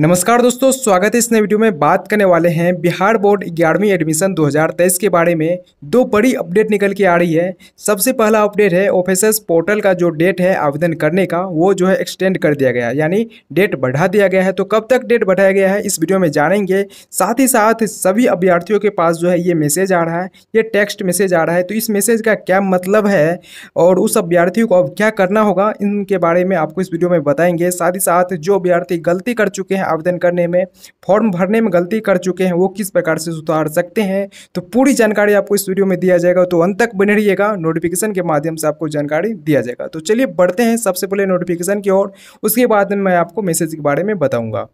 नमस्कार दोस्तों स्वागत है इस नए वीडियो में बात करने वाले हैं बिहार बोर्ड ग्यारहवीं एडमिशन 2023 के बारे में दो बड़ी अपडेट निकल के आ रही है सबसे पहला अपडेट है ऑफिसर्स पोर्टल का जो डेट है आवेदन करने का वो जो है एक्सटेंड कर दिया गया है यानी डेट बढ़ा दिया गया है तो कब तक डेट बढ़ाया गया है इस वीडियो में जानेंगे साथ ही साथ सभी अभ्यर्थियों के पास जो है ये मैसेज आ रहा है ये टेक्स्ट मैसेज आ रहा है तो इस मैसेज का क्या मतलब है और उस अभ्यर्थियों को अब क्या करना होगा इनके बारे में आपको इस वीडियो में बताएंगे साथ ही साथ जो अभ्यर्थी गलती कर चुके हैं आवेदन करने में फॉर्म भरने में गलती कर चुके हैं वो किस प्रकार से सुधार सकते हैं तो पूरी जानकारी आपको इस वीडियो में दिया जाएगा तो अंत तक बने रहिएगा नोटिफिकेशन के माध्यम से आपको जानकारी दिया जाएगा तो चलिए बढ़ते हैं सबसे पहले नोटिफिकेशन की ओर उसके बाद में मैं आपको मैसेज के बारे में बताऊँगा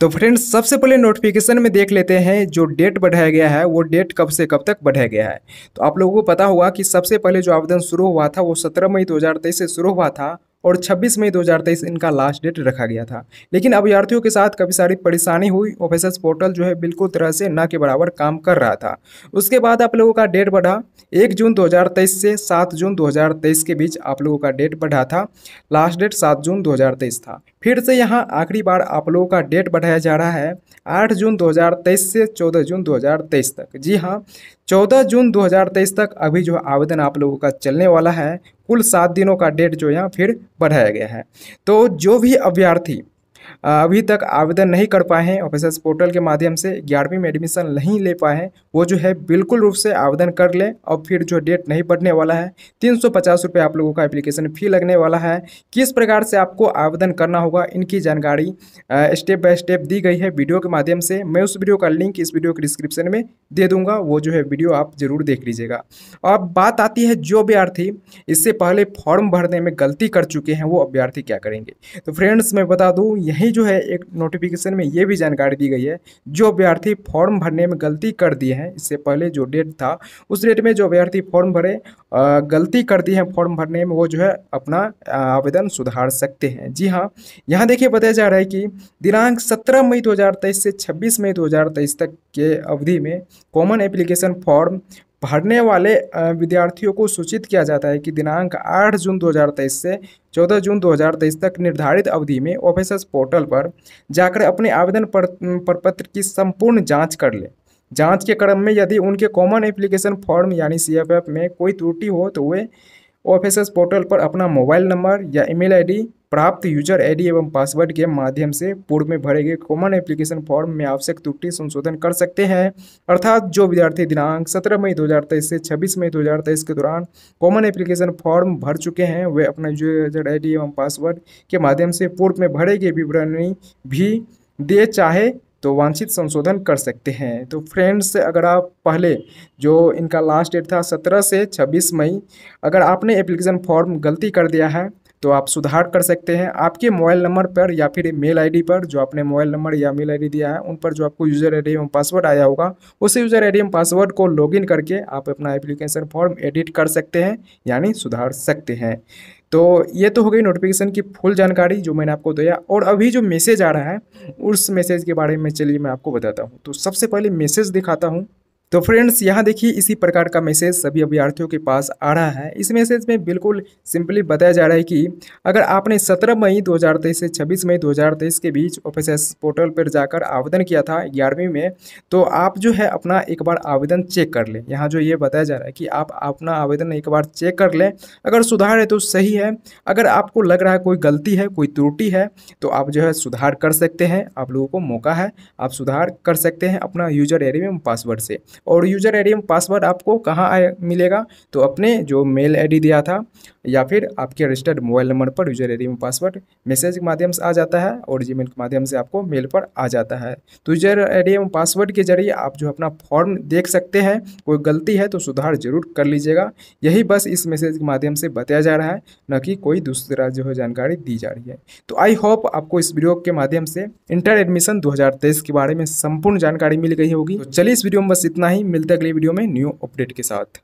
तो फ्रेंड्स सबसे पहले नोटिफिकेशन में देख लेते हैं जो डेट बढ़ाया गया है वो डेट कब से कब तक बढ़ाया गया है तो आप लोगों को पता होगा कि सबसे पहले जो आवेदन शुरू हुआ था वो 17 मई 2023 से शुरू हुआ था और 26 मई 2023 इनका लास्ट डेट रखा गया था लेकिन अभ्यर्थियों के साथ काफ़ी सारी परेशानी हुई ऑफिसर्स पोर्टल जो है बिल्कुल तरह से ना के बराबर काम कर रहा था उसके बाद आप लोगों का डेट बढ़ा एक जून 2023 से सात जून 2023 के बीच आप लोगों का डेट बढ़ा था लास्ट डेट सात जून 2023 था फिर से यहाँ आखिरी बार आप लोगों का डेट बढ़ाया जा रहा है 8 जून 2023 से 14 जून 2023 तक जी हाँ 14 जून 2023 तक अभी जो आवेदन आप लोगों का चलने वाला है कुल सात दिनों का डेट जो यहाँ फिर बढ़ाया गया है तो जो भी अभ्यर्थी अभी तक आवेदन नहीं कर पाए हैं ऑफिसर्स पोर्टल के माध्यम से ग्यारहवीं में एडमिशन नहीं ले पाए हैं वो जो है बिल्कुल रूप से आवेदन कर लें और फिर जो डेट नहीं बढ़ने वाला है तीन सौ पचास रुपये आप लोगों का एप्लीकेशन फ़ी लगने वाला है किस प्रकार से आपको आवेदन करना होगा इनकी जानकारी स्टेप बाय स्टेप दी गई है वीडियो के माध्यम से मैं उस वीडियो का लिंक इस वीडियो के डिस्क्रिप्शन में दे दूंगा वो जो है वीडियो आप जरूर देख लीजिएगा अब बात आती है जो अभ्यार्थी इससे पहले फॉर्म भरने में गलती कर चुके हैं वो अभ्यर्थी क्या करेंगे तो फ्रेंड्स मैं बता दूँ यह उन्हें जो है एक नोटिफिकेशन में ये भी जानकारी दी गई है जो अभ्यर्थी फॉर्म भरने में गलती कर दिए हैं इससे पहले जो डेट था उस डेट में जो अभ्यर्थी फॉर्म भरे गलती कर दी है फॉर्म भरने में वो जो है अपना आवेदन सुधार सकते हैं जी हाँ यहाँ देखिए बताया जा रहा है कि दिनांक 17 मई 2023 से 26 मई 2023 तक के अवधि में कॉमन एप्लीकेशन फॉर्म भरने वाले विद्यार्थियों को सूचित किया जाता है कि दिनांक 8 जून 2023 से 14 जून 2023 तक निर्धारित अवधि में ऑफिसर्स पोर्टल पर जाकर अपने आवेदन पर, पत्र की संपूर्ण जांच कर लें जांच के क्रम में यदि उनके कॉमन एप्लीकेशन फॉर्म यानी सी में कोई त्रुटि हो तो वे ऑफिसर्स पोर्टल पर अपना मोबाइल नंबर या ईमेल आईडी प्राप्त यूजर आईडी एवं पासवर्ड के माध्यम से पूर्व में भरे गए कॉमन एप्लीकेशन फॉर्म में आवश्यक त्रुटि संशोधन कर सकते हैं अर्थात जो विद्यार्थी दिनांक 17 मई 2023 से 26 मई 2023 के दौरान कॉमन एप्लीकेशन फॉर्म भर चुके हैं वे अपना यूजर आईडी एवं पासवर्ड के माध्यम से पूर्व में भरे गए विवरणी भी दे चाहे तो वांछित संशोधन कर सकते हैं तो फ्रेंड्स अगर आप पहले जो इनका लास्ट डेट था 17 से 26 मई अगर आपने एप्लीकेशन फॉर्म गलती कर दिया है तो आप सुधार कर सकते हैं आपके मोबाइल नंबर पर या फिर मेल आईडी पर जो आपने मोबाइल नंबर या मेल आईडी दिया है उन पर जो आपको यूज़र आई एवं पासवर्ड आया होगा उस यूज़र आई एवं पासवर्ड को लॉगिन करके आप अपना एप्लीकेशन फॉर्म एडिट कर सकते हैं यानी सुधार सकते हैं तो ये तो हो गई नोटिफिकेशन की फुल जानकारी जो मैंने आपको दिया और अभी जो मैसेज आ रहा है उस मैसेज के बारे में चलिए मैं आपको बताता हूँ तो सबसे पहले मैसेज दिखाता हूँ तो फ्रेंड्स यहाँ देखिए इसी प्रकार का मैसेज सभी अभ्यर्थियों के पास आ रहा है इस मैसेज में बिल्कुल सिंपली बताया जा रहा है कि अगर आपने 17 मई 2023 से 26 मई 2023 के बीच ओ पोर्टल पर जाकर आवेदन किया था ग्यारहवीं में तो आप जो है अपना एक बार आवेदन चेक कर लें यहाँ जो ये बताया जा रहा है कि आप अपना आवेदन एक बार चेक कर लें अगर सुधार है तो सही है अगर आपको लग रहा है कोई गलती है कोई त्रुटि है तो आप जो है सुधार कर सकते हैं आप लोगों को मौका है आप सुधार कर सकते हैं अपना यूजर एरिया में पासवर्ड से और यूज़र आई पासवर्ड आपको कहाँ मिलेगा तो अपने जो मेल आई दिया था या फिर आपके रजिस्टर्ड मोबाइल नंबर पर यूज़र आई पासवर्ड मैसेज के माध्यम से आ जाता है और जी के माध्यम से आपको मेल पर आ जाता है तो यूज़र आई पासवर्ड के जरिए आप जो अपना फॉर्म देख सकते हैं कोई गलती है तो सुधार जरूर कर लीजिएगा यही बस इस मैसेज के माध्यम से बताया जा रहा है न कि कोई दूसरा जो है जानकारी दी जा रही है तो आई होप आपको इस वीडियो के माध्यम से इंटर एडमिशन 2023 के बारे में संपूर्ण जानकारी मिल गई होगी तो चलिए इस वीडियो में बस इतना ही मिलते अगली वीडियो में न्यू अपडेट के साथ